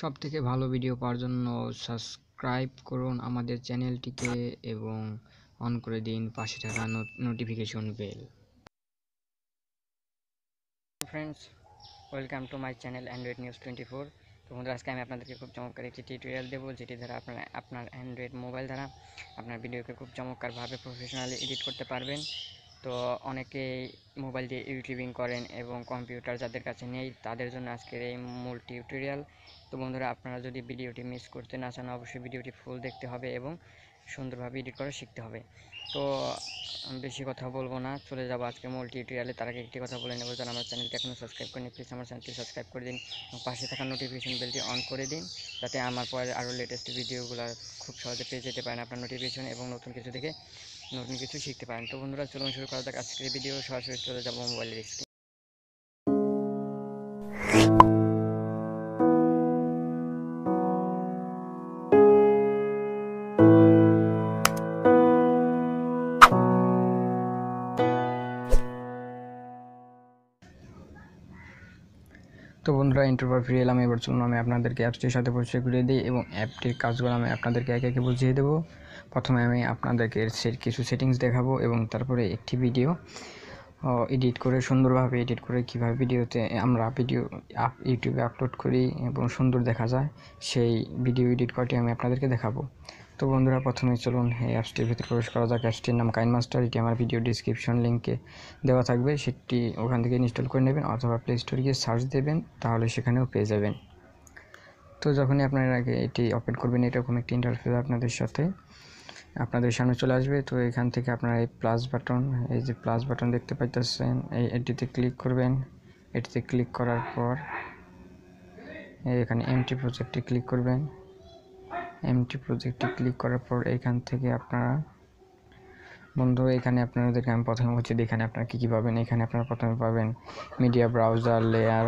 সব থেকে ভালো ভিডিও পাওয়ার জন্য সাবস্ক্রাইব করুন আমাদের চ্যানেলটিকে এবং অন করে দিন পাশে থাকা notification bell friends welcome to my channel Android news twenty four তো বন্ধুরা আজকে আমি আপনাদেরকে খুব চমৎকার একটি টিউটোরিয়াল দেবো যেটি দ্বারা আপনার আপনার অ্যান্ড্রয়েড মোবাইল দ্বারা আপনার ভিডিওকে খুব চমৎকারভাবে প্রফেশনালি এডিট করতে পারবেন তো অনেকেই মোবাইল দিয়ে ইউটিউবিং করেন এবং কম্পিউটার যাদের কাছে নেই তাদের জন্য আজকের এই মূল টিউটোরিয়াল তো বন্ধুরা আপনারা যদি ভিডিওটি মিস করতে না চান অবশ্যই ভিডিওটি ফুল দেখতে হবে এবং সুন্দরভাবে এডিট করা শিখতে হবে তো বেশি কথা বলবো না চলে যাবো আজকে মূল টিউটোরিয়ালে তার আগে একটি কথা বলে নেবো যারা আমার চ্যানেলটি এখনও সাবস্ক্রাইব করেনি প্লিজ আমার চ্যানেলটি সাবস্ক্রাইব করে দিন এবং পাশে থাকা নোটিফিকেশন বেলটি অন করে দিন যাতে আমার পরে আরও লেটেস্ট ভিডিওগুলো খুব সহজে পেয়ে যেতে পারেন আপনার নোটিফিকেশন এবং নতুন কিছু দেখে নতুন কিছু শিখতে পারেন তো বন্ধুরা চলুন শুরু করা যাক আজকের ভিডিও সরাসরি চলে যাবো মোবাইলের স্ক্রিন বন্ধুরা ইন্টারভার ফিরে এলাম এবার চলুন আমি আপনাদেরকে অ্যাপসটির সাথে পরিচয় করিয়ে দিই এবং অ্যাপটির কাজগুলো আমি আপনাদেরকে একে একে বুঝিয়ে দেবো প্রথমে আমি আপনাদেরকে এর কিছু সেটিংস দেখাবো এবং তারপরে একটি ভিডিও এডিট করে সুন্দরভাবে এডিট করে কিভাবে ভিডিওতে আমরা ভিডিও ইউটিউবে আপলোড করি এবং সুন্দর দেখা যায় সেই ভিডিও এডিট করাটি আমি আপনাদেরকে দেখাবো তো বন্ধুরা প্রথমে চলুন এই অ্যাপসটির ভিতরে প্রবেশ করা যাক অ্যাপসটির নাম কাইন মাস্টার এটি আমার ভিডিও ডিসক্রিপশন লিঙ্কে দেওয়া থাকবে সেটি ওখান থেকে ইনস্টল করে নেবেন অথবা প্লে স্টোরে গিয়ে সার্চ দেবেন তাহলে সেখানেও পেয়ে যাবেন তো যখনই আপনারা আগে এটি ওপেন করবেন এরকম একটি ইন্টারফেস আপনাদের সাথে আপনাদের সামনে চলে আসবে তো এখান থেকে আপনারা এই প্লাস বাটন এই যে প্লাস বাটন দেখতে পাইতেছেন এই এটিতে ক্লিক করবেন এটিতে ক্লিক করার পর এখানে এমটি প্রজেক্টে ক্লিক করবেন এমটি প্রজেক্টে ক্লিক করার পর এখান থেকে আপনারা বন্ধু এখানে আপনাদেরকে আমি প্রথমে হচ্ছে এখানে আপনারা কী কী পাবেন এখানে আপনারা প্রথমে পাবেন মিডিয়া ব্রাউজার লেয়ার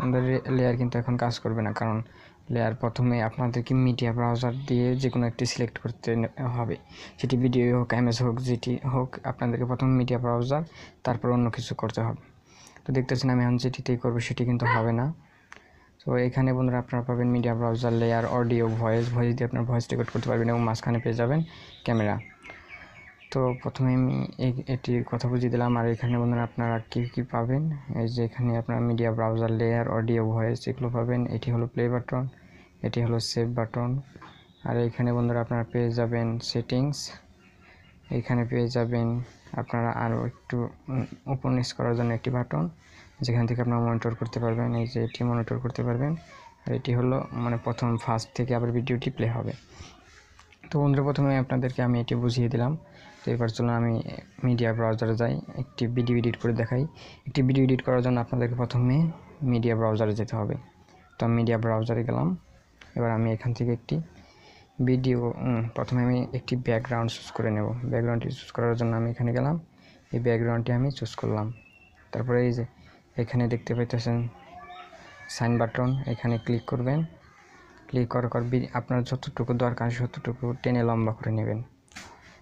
আমাদের লেয়ার কিন্তু এখন কাজ করবে না কারণ লেয়ার প্রথমে আপনাদেরকে মিডিয়া ব্রাউজার দিয়ে যে কোনো একটি সিলেক্ট করতে হবে সেটি ভিডিও হোক এমএস হোক যেটি হোক আপনাদেরকে প্রথমে মিডিয়া ব্রাউজার তারপর অন্য কিছু করতে হবে তো দেখতেছেন আমি এখন যেটিতেই করবো সেটি কিন্তু হবে না সো এখানে বন্ধুরা আপনারা পাবেন media browser layer audio voice voice দিয়ে আপনার ভয়েস রেকর্ড করতে পারবেন এবং মাঝখানে পেয়ে যাবেন ক্যামেরা তো প্রথমে আমি এটির কথা বুঝিয়ে দিলাম আর এখানে বন্ধুরা আপনারা কী কী পাবেন এই যে এখানে আপনারা media browser layer audio voice এগুলো পাবেন এটি হলো প্লে বাটন এটি হলো সেভ বাটন আর এখানে বন্ধুরা আপনারা পেয়ে যাবেন সেটিংস এখানে পেয়ে যাবেন আপনারা আরও একটু উপন্যাস করার জন্য একটি বাটন যেখান থেকে আপনারা মনিটর করতে পারবেন এই যে এটি মনিটর করতে পারবেন আর এটি হলো মানে প্রথম ফার্স্ট থেকে আবার ভিডিওটি প্লে হবে তো বন্ধুরা প্রথমে আপনাদেরকে আমি এটি বুঝিয়ে দিলাম তো এবার চলুন আমি মিডিয়া ব্রাউজারে যাই একটি ভিডিও এডিট করে দেখাই একটি ভিডিও এডিট করার জন্য আপনাদেরকে প্রথমে মিডিয়া ব্রাউজারে যেতে হবে তো আমি মিডিয়া ব্রাউজারে গেলাম এবার আমি এখান থেকে একটি ভিডিও প্রথমে আমি একটি ব্যাকগ্রাউন্ড চুজ করে নেব ব্যাকগ্রাউন্ডটি চুজ করার জন্য আমি এখানে গেলাম এই ব্যাকগ্রাউন্ডটি আমি চুজ করলাম তারপরে এই যে এখানে দেখতে পাইতেছেন সাইন বাটন এখানে ক্লিক করবেন ক্লিক করার পর আপনার যতটুকু দরকার ততটুকু টেনে লম্বা করে নেবেন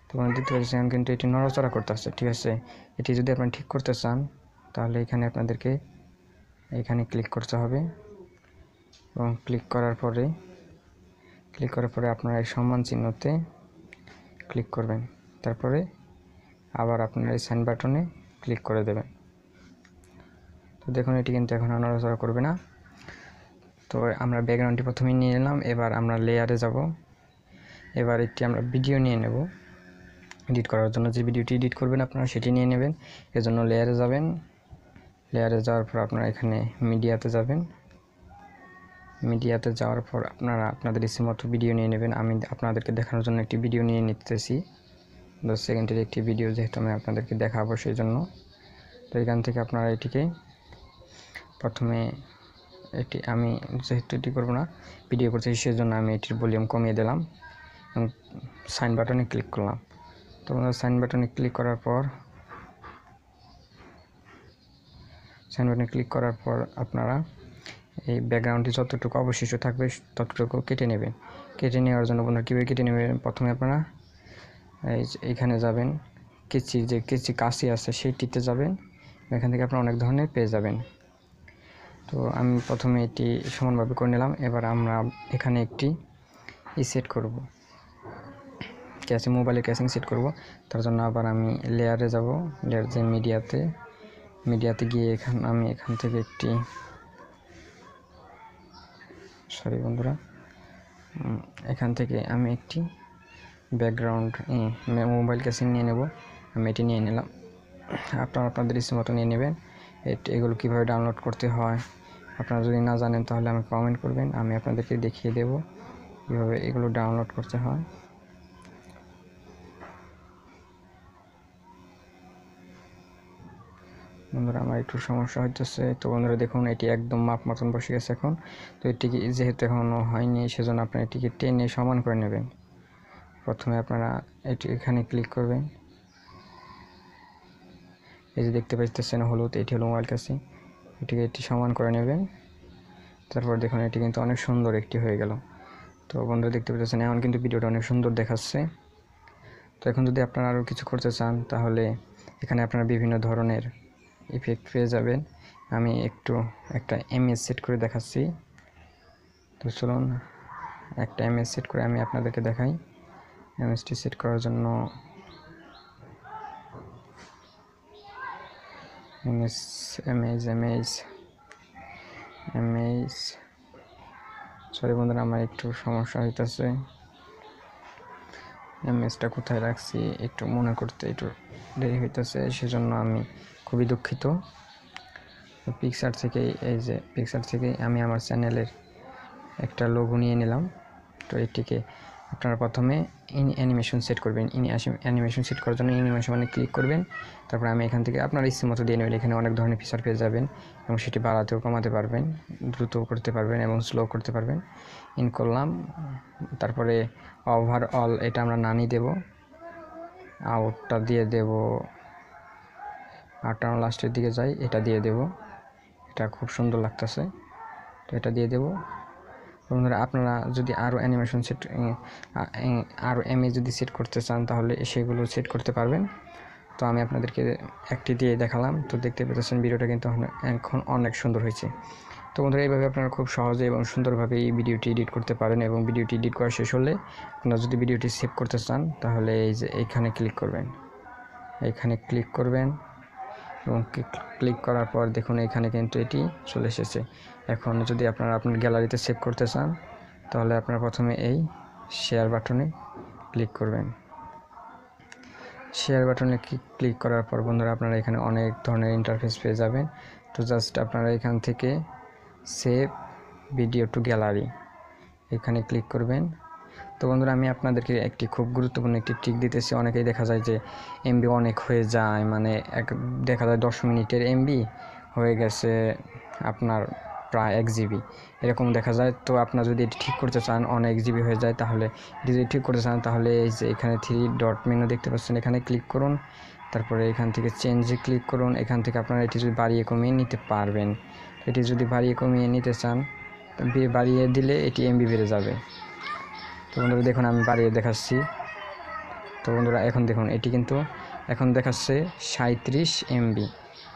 তখন দেখতে পাচ্ছেন কিন্তু এটি নড়াচড়া করতেছে ঠিক আছে এটি যদি আপনি ঠিক করতে চান তাহলে এখানে আপনাদেরকে এখানে ক্লিক করতে হবে এবং ক্লিক করার পরে ক্লিক করার পরে আপনারা এই সম্মান চিহ্নতে ক্লিক করবেন তারপরে আবার আপনার এই সাইন বাটনে ক্লিক করে দেবেন তো দেখুন এটি কিন্তু এখন নড়াচড়া করবে না তো আমরা ব্যাকগ্রাউন্ডটি প্রথমে নিয়ে নিলাম এবার আমরা লেয়ারে যাব এবার একটি আমরা ভিডিও নিয়ে নেব এডিট করার জন্য যে ভিডিওটি এডিট করবেন আপনারা সেটি নিয়ে নেবেন এজন্য লেয়ারে যাবেন লেয়ারে যাওয়ার পর আপনারা এখানে মিডিয়াতে যাবেন মিডিয়াতে যাওয়ার পর আপনারা আপনাদের ইচ্ছে মতো ভিডিও নিয়ে নেবেন আমি আপনাদেরকে দেখানোর জন্য একটি ভিডিও নিয়ে নিতেছি দশ সেকেন্ডের একটি ভিডিও যেহেতু আমি আপনাদেরকে দেখাবো সেই জন্য তো এখান থেকে আপনারা এটিকে প্রথমে এটি আমি যেহেতু এটি করবো না ভিডিও করছি সেজন্য আমি এটির ভলিউম কমিয়ে দিলাম এবং সাইন বাটনে ক্লিক করলাম তো সাইন বাটনে ক্লিক করার পর সাইন বাটনে ক্লিক করার পর আপনারা এই ব্যাকগ্রাউন্ডটি যতটুকু অবশিষ্ট থাকবে ততটুকু কেটে নেবেন কেটে নেওয়ার জন্য আপনারা কীভাবে কেটে নেবেন প্রথমে আপনারা এইখানে যাবেন কেচি যে কেচি কাশি আছে সেইটিতে যাবেন এখান থেকে আপনারা অনেক ধরনের পেয়ে যাবেন তো আমি প্রথমে এটি সমানভাবে করে নিলাম এবার আমরা এখানে একটি ই সেট করব ক্যাশিং মোবাইলের ক্যাশিং সেট করব তার জন্য আবার আমি লেয়ারে যাব লেয়ার যে মিডিয়াতে মিডিয়াতে গিয়ে এখান আমি এখান থেকে একটি সরি বন্ধুরা এখান থেকে আমি একটি ব্যাকগ্রাউন্ড মোবাইল ক্যাশিং নিয়ে নেব আমি এটি নিয়ে নিলাম আপনারা আপনাদের ইচ্ছে মতো নিয়ে নেবেন এগুলো কীভাবে ডাউনলোড করতে হয় আপনারা যদি না জানেন তাহলে আমাকে কমেন্ট করবেন আমি আপনাদেরকে দেখিয়ে দেব কীভাবে এগুলো ডাউনলোড করতে হয় বন্ধুরা আমার একটু সমস্যা হচ্ছে তো বন্ধুরা দেখুন এটি একদম মাপ মতন বসে গেছে এখন তো এটিকে যেহেতু এখনও হয়নি সেজন্য আপনারা এটিকে টেনে সমান করে নেবেন প্রথমে আপনারা এটি এখানে ক্লিক করবেন এই যে দেখতে পাচ্ছেন হলুদ এটি হলো মোবাইল কাসি এটিকে এটি সমান করে নেবেন তারপর দেখুন এটি কিন্তু অনেক সুন্দর একটি হয়ে গেল তো বন্ধুরা দেখতে পাচ্ছেন এখন কিন্তু ভিডিওটা অনেক সুন্দর দেখাচ্ছে তো এখন যদি আপনারা আরও কিছু করতে চান তাহলে এখানে আপনারা বিভিন্ন ধরনের ইফেক্ট পেয়ে যাবেন আমি একটু একটা এমএস সেট করে দেখাচ্ছি তো চলুন একটা এমএস সেট করে আমি আপনাদেরকে দেখাই এমএসটি সেট করার জন্য MS MS MS MS sorry বন্ধুরা আমার একটু সমস্যা হইতেছে এমএসটা কোথায় রাখছি একটু মনে করতে একটু দেরি হইতেছে সেজন্য আমি খুবই দুঃখিত পিকচার থেকে এই যে পিকচার থেকে আমি আমার চ্যানেলের একটা লোগো নিয়ে নিলাম তো এটিকে আপনারা প্রথমে ইন অ্যানিমেশন সেট করবেন ইন অ্যানিমেশন সেট করার জন্য অ্যানিমেশন মানে ক্লিক করবেন তারপর আমি এখান থেকে আপনার ইচ্ছে মতো দিয়ে নেবেন এখানে অনেক ধরনের ফিচার পেয়ে যাবেন এবং সেটি বাড়াতেও কমাতে পারবেন দ্রুত করতে পারবেন এবং স্লো করতে পারবেন ইন করলাম তারপরে ওভারঅল এটা আমরা নানি দেব আউটটা দিয়ে দেব আউটটা আমরা লাস্টের দিকে যাই এটা দিয়ে দেব এটা খুব সুন্দর লাগতেছে তো এটা দিয়ে দেবো বন্ধুরা আপনারা যদি আরও অ্যানিমেশন সেট আরও এমএ যদি সেট করতে চান তাহলে সেগুলো সেট করতে পারবেন তো আমি আপনাদেরকে একটি দিয়ে দেখালাম তো দেখতে পেতেছেন ভিডিওটা কিন্তু এখন অনেক সুন্দর হয়েছে তো বন্ধুরা এইভাবে আপনারা খুব সহজে এবং সুন্দরভাবে এই ভিডিওটি এডিট করতে পারেন এবং ভিডিওটি এডিট করা শেষ হলে আপনারা যদি ভিডিওটি সেভ করতে চান তাহলে এই যে এইখানে ক্লিক করবেন এইখানে ক্লিক করবেন এবং ক্লিক করার পর দেখুন এখানে কিন্তু এটি চলে এসেছে এখন যদি আপনারা আপনার গ্যালারিতে সেভ করতে চান তাহলে আপনারা প্রথমে এই শেয়ার বাটনে ক্লিক করবেন শেয়ার বাটনে ক্লিক করার পর বন্ধুরা আপনারা এখানে অনেক ধরনের ইন্টারফেস পেয়ে যাবেন তো জাস্ট আপনারা এখান থেকে সেভ ভিডিও টু গ্যালারি এখানে ক্লিক করবেন তো বন্ধুরা আমি আপনাদেরকে একটি খুব গুরুত্বপূর্ণ একটি ট্রিক দিতেছি অনেকেই দেখা যায় যে এমবি অনেক হয়ে যায় মানে এক দেখা যায় দশ মিনিটের এমবি হয়ে গেছে আপনার প্রায় এক জিবি এরকম দেখা যায় তো আপনার যদি এটি ঠিক করতে চান অনেক জিবি হয়ে যায় তাহলে এটি যদি ঠিক করতে চান তাহলে এই যে এখানে থ্রি ডট মেনু দেখতে পাচ্ছেন এখানে ক্লিক করুন তারপরে এখান থেকে চেঞ্জে ক্লিক করুন এখান থেকে আপনারা এটি যদি বাড়িয়ে কমিয়ে নিতে পারবেন এটি যদি বাড়িয়ে কমিয়ে নিতে চান বাড়িয়ে দিলে এটি এমবি বেড়ে যাবে তো বন্ধুরা দেখুন আমি বাড়িয়ে দেখাচ্ছি তো বন্ধুরা এখন দেখুন এটি কিন্তু এখন দেখাচ্ছে সাঁত্রিশ এমবি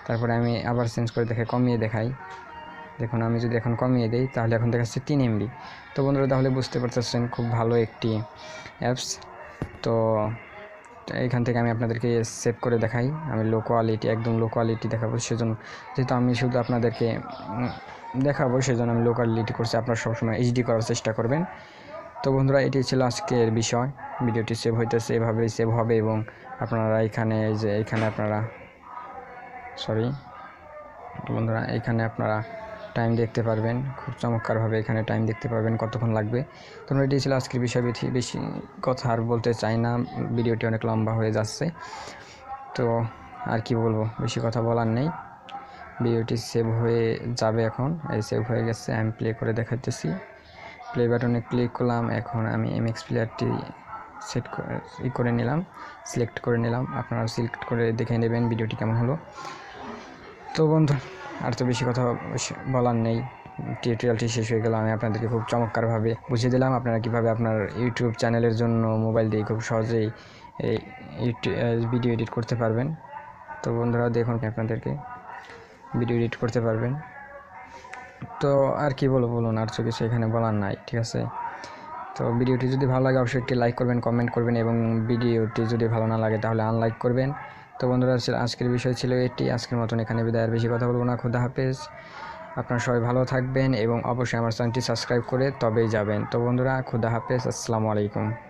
তারপরে আমি আবার চেঞ্জ করে দেখে কমিয়ে দেখাই দেখুন আমি যদি এখন কমিয়ে দেই তাহলে এখন দেখাচ্ছে তিন এমবি তো বন্ধুরা তাহলে বুঝতে পারতেছেন খুব ভালো একটি অ্যাপস তো এখান থেকে আমি আপনাদেরকে সেভ করে দেখাই আমি লো কোয়ালিটি একদম লো কোয়ালিটি দেখাবো সেজন্য যেহেতু আমি শুধু আপনাদেরকে দেখাবো সেজন্য আমি লো কোয়ালিটি করছি আপনারা সবসময় এইচডি করার চেষ্টা করবেন তো বন্ধুরা এটি ছিল আজকের বিষয় ভিডিওটি সেভ হইতেছে এভাবেই সেভ হবে এবং আপনারা এখানে এই যে এখানে আপনারা সরি বন্ধুরা এখানে আপনারা টাইম দেখতে পারবেন খুব চমৎকারভাবে এখানে টাইম দেখতে পারবেন কতক্ষণ লাগবে তো এটি ছিল আজকের বিষয় বেশি কথা আর বলতে চাই না ভিডিওটি অনেক লম্বা হয়ে যাচ্ছে তো আর কি বলবো বেশি কথা বলার নেই ভিডিওটি সেভ হয়ে যাবে এখন এই সেভ হয়ে গেছে আমি প্লে করে দেখাইতেছি প্লে বাটনে ক্লিক করলাম এখন আমি এমএক্স প্লেয়ারটি সেট ই করে নিলাম সিলেক্ট করে নিলাম আপনারা সিলেক্ট করে দেখে নেবেন ভিডিওটি কেমন হলো তো বন্ধু আর তো বেশি কথা বলার নেই টিউটোরিয়ালটি শেষ হয়ে গেল আমি আপনাদেরকে খুব চমৎকারভাবে বুঝিয়ে দিলাম আপনারা কীভাবে আপনার ইউটিউব চ্যানেলের জন্য মোবাইল দিয়ে খুব সহজেই ভিডিও এডিট করতে পারবেন তো বন্ধুরা দেখুন আপনাদেরকে ভিডিও এডিট করতে পারবেন তো আর কি বলবো বলুন আর তো কিছু এখানে বলার নাই ঠিক আছে তো ভিডিওটি যদি ভালো লাগে অবশ্যই একটি লাইক করবেন কমেন্ট করবেন এবং ভিডিওটি যদি ভালো না লাগে তাহলে আনলাইক করবেন তো বন্ধুরা আজকের বিষয় ছিল এটি আজকের মতন এখানে বিদায় আর বেশি কথা বলবো না খুদা হাফেজ আপনারা সবাই ভালো থাকবেন এবং অবশ্যই আমার চ্যানেলটি সাবস্ক্রাইব করে তবেই যাবেন তো বন্ধুরা খুদা হাফেজ আসসালামু আলাইকুম